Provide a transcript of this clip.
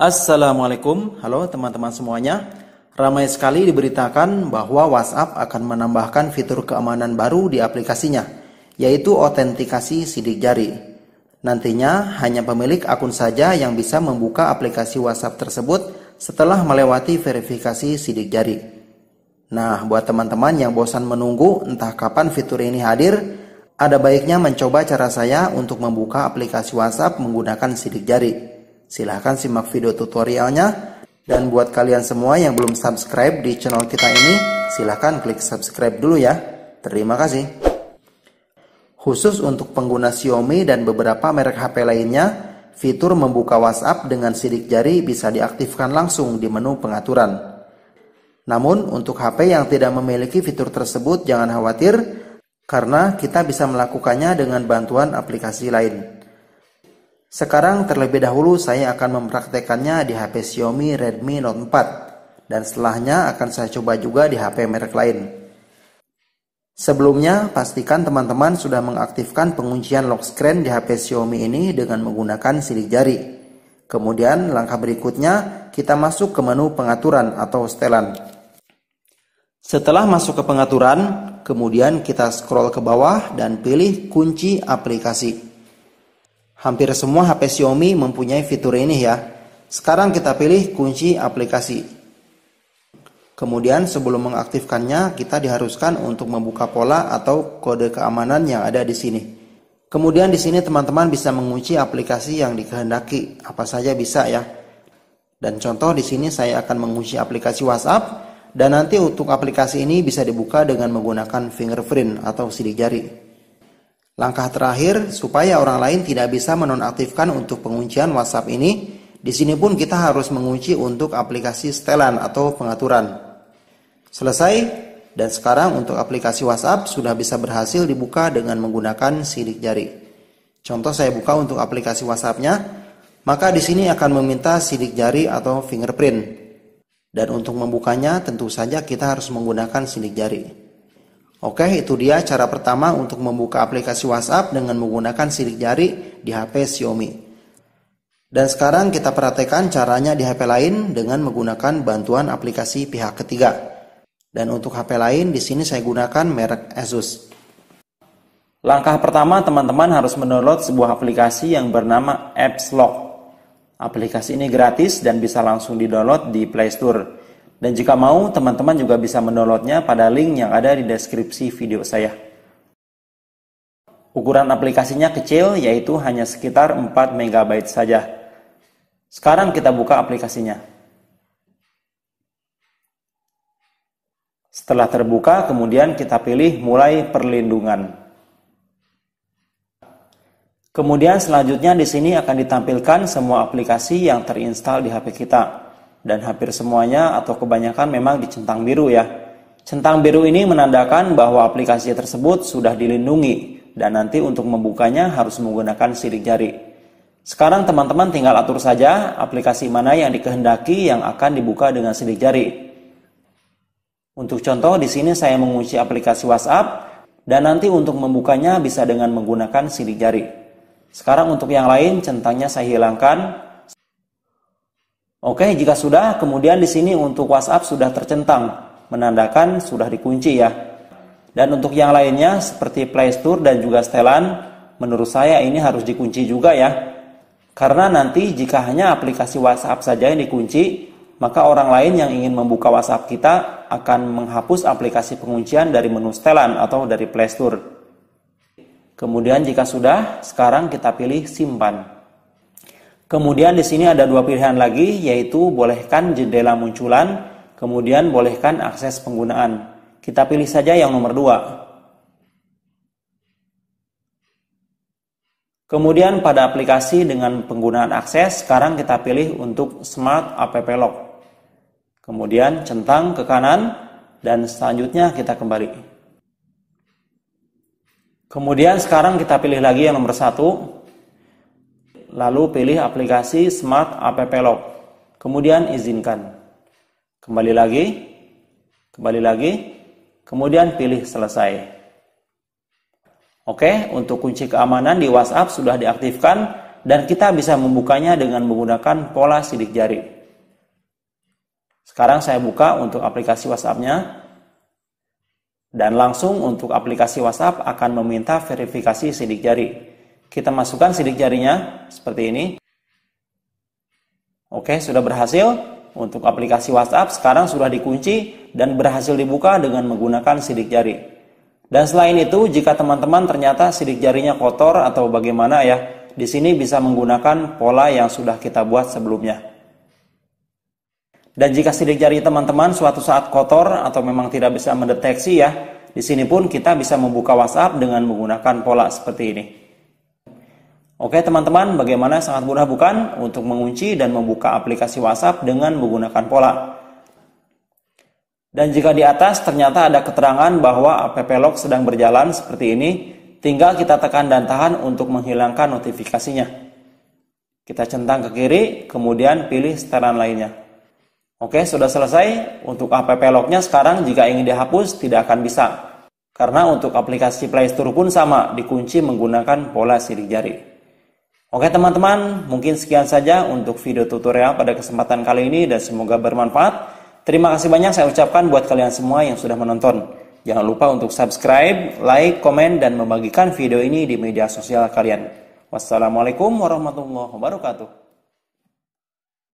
Assalamualaikum, halo teman-teman semuanya. Ramai sekali diberitakan bahwa WhatsApp akan menambahkan fitur keamanan baru di aplikasinya, yaitu autentikasi sidik jari. Nantinya, hanya pemilik akun saja yang bisa membuka aplikasi WhatsApp tersebut setelah melewati verifikasi sidik jari. Nah, buat teman-teman yang bosan menunggu entah kapan fitur ini hadir, ada baiknya mencoba cara saya untuk membuka aplikasi WhatsApp menggunakan sidik jari. Silahkan simak video tutorialnya. Dan buat kalian semua yang belum subscribe di channel kita ini, silahkan klik subscribe dulu ya. Terima kasih. Khusus untuk pengguna Xiaomi dan beberapa merek HP lainnya, fitur membuka WhatsApp dengan sidik jari bisa diaktifkan langsung di menu pengaturan. Namun, untuk HP yang tidak memiliki fitur tersebut jangan khawatir, karena kita bisa melakukannya dengan bantuan aplikasi lain. Sekarang terlebih dahulu saya akan mempraktekannya di HP Xiaomi Redmi Note 4 dan setelahnya akan saya coba juga di HP merek lain. Sebelumnya, pastikan teman-teman sudah mengaktifkan penguncian lock screen di HP Xiaomi ini dengan menggunakan sidik jari. Kemudian langkah berikutnya kita masuk ke menu pengaturan atau setelan. Setelah masuk ke pengaturan, kemudian kita scroll ke bawah dan pilih kunci aplikasi. Hampir semua HP Xiaomi mempunyai fitur ini ya. Sekarang kita pilih kunci aplikasi. Kemudian sebelum mengaktifkannya, kita diharuskan untuk membuka pola atau kode keamanan yang ada di sini. Kemudian di sini teman-teman bisa mengunci aplikasi yang dikehendaki, apa saja bisa ya. Dan contoh di sini saya akan mengunci aplikasi WhatsApp dan nanti untuk aplikasi ini bisa dibuka dengan menggunakan fingerprint atau sidik jari. Langkah terakhir supaya orang lain tidak bisa menonaktifkan untuk penguncian WhatsApp ini, di sini pun kita harus mengunci untuk aplikasi setelan atau pengaturan. Selesai, dan sekarang untuk aplikasi WhatsApp sudah bisa berhasil dibuka dengan menggunakan sidik jari. Contoh saya buka untuk aplikasi WhatsAppnya, maka di sini akan meminta sidik jari atau fingerprint. Dan untuk membukanya tentu saja kita harus menggunakan sidik jari. Oke, itu dia cara pertama untuk membuka aplikasi WhatsApp dengan menggunakan sidik jari di HP Xiaomi. Dan sekarang kita perhatikan caranya di HP lain dengan menggunakan bantuan aplikasi pihak ketiga. Dan untuk HP lain di sini saya gunakan merek Asus. Langkah pertama teman-teman harus mendownload sebuah aplikasi yang bernama Lock. Aplikasi ini gratis dan bisa langsung didownload di Play Store. Dan jika mau, teman-teman juga bisa mendownloadnya pada link yang ada di deskripsi video saya. Ukuran aplikasinya kecil, yaitu hanya sekitar 4 MB saja. Sekarang kita buka aplikasinya. Setelah terbuka, kemudian kita pilih mulai perlindungan. Kemudian selanjutnya di sini akan ditampilkan semua aplikasi yang terinstal di HP kita dan hampir semuanya atau kebanyakan memang dicentang biru ya. Centang biru ini menandakan bahwa aplikasi tersebut sudah dilindungi dan nanti untuk membukanya harus menggunakan sidik jari. Sekarang teman-teman tinggal atur saja aplikasi mana yang dikehendaki yang akan dibuka dengan sidik jari. Untuk contoh di sini saya mengunci aplikasi WhatsApp dan nanti untuk membukanya bisa dengan menggunakan sidik jari. Sekarang untuk yang lain centangnya saya hilangkan Oke, jika sudah, kemudian di sini untuk WhatsApp sudah tercentang, menandakan sudah dikunci ya. Dan untuk yang lainnya seperti Play Store dan juga Stellan, menurut saya ini harus dikunci juga ya. Karena nanti jika hanya aplikasi WhatsApp saja yang dikunci, maka orang lain yang ingin membuka WhatsApp kita akan menghapus aplikasi penguncian dari menu Stellan atau dari Play Store. Kemudian jika sudah, sekarang kita pilih simpan. Kemudian di sini ada dua pilihan lagi yaitu bolehkan jendela munculan, kemudian bolehkan akses penggunaan. Kita pilih saja yang nomor dua. Kemudian pada aplikasi dengan penggunaan akses, sekarang kita pilih untuk Smart App Lock. Kemudian centang ke kanan dan selanjutnya kita kembali. Kemudian sekarang kita pilih lagi yang nomor satu, lalu pilih aplikasi Smart App Lock. Kemudian izinkan. Kembali lagi. Kembali lagi. Kemudian pilih selesai. Oke, untuk kunci keamanan di WhatsApp sudah diaktifkan dan kita bisa membukanya dengan menggunakan pola sidik jari. Sekarang saya buka untuk aplikasi WhatsApp-nya dan langsung untuk aplikasi WhatsApp akan meminta verifikasi sidik jari. Kita masukkan sidik jarinya seperti ini. Oke, sudah berhasil untuk aplikasi WhatsApp sekarang sudah dikunci dan berhasil dibuka dengan menggunakan sidik jari. Dan selain itu, jika teman-teman ternyata sidik jarinya kotor atau bagaimana ya, di sini bisa menggunakan pola yang sudah kita buat sebelumnya. Dan jika sidik jari teman-teman suatu saat kotor atau memang tidak bisa mendeteksi ya, di sini pun kita bisa membuka WhatsApp dengan menggunakan pola seperti ini. Oke teman-teman, bagaimana sangat mudah bukan untuk mengunci dan membuka aplikasi WhatsApp dengan menggunakan pola. Dan jika di atas ternyata ada keterangan bahwa app lock sedang berjalan seperti ini, tinggal kita tekan dan tahan untuk menghilangkan notifikasinya. Kita centang ke kiri, kemudian pilih setelan lainnya. Oke, sudah selesai. Untuk app locknya sekarang jika ingin dihapus tidak akan bisa. Karena untuk aplikasi Play Store pun sama, dikunci menggunakan pola sidik jari. Oke teman-teman, mungkin sekian saja untuk video tutorial pada kesempatan kali ini dan semoga bermanfaat. Terima kasih banyak saya ucapkan buat kalian semua yang sudah menonton. Jangan lupa untuk subscribe, like, komen, dan membagikan video ini di media sosial kalian. Wassalamualaikum warahmatullahi wabarakatuh.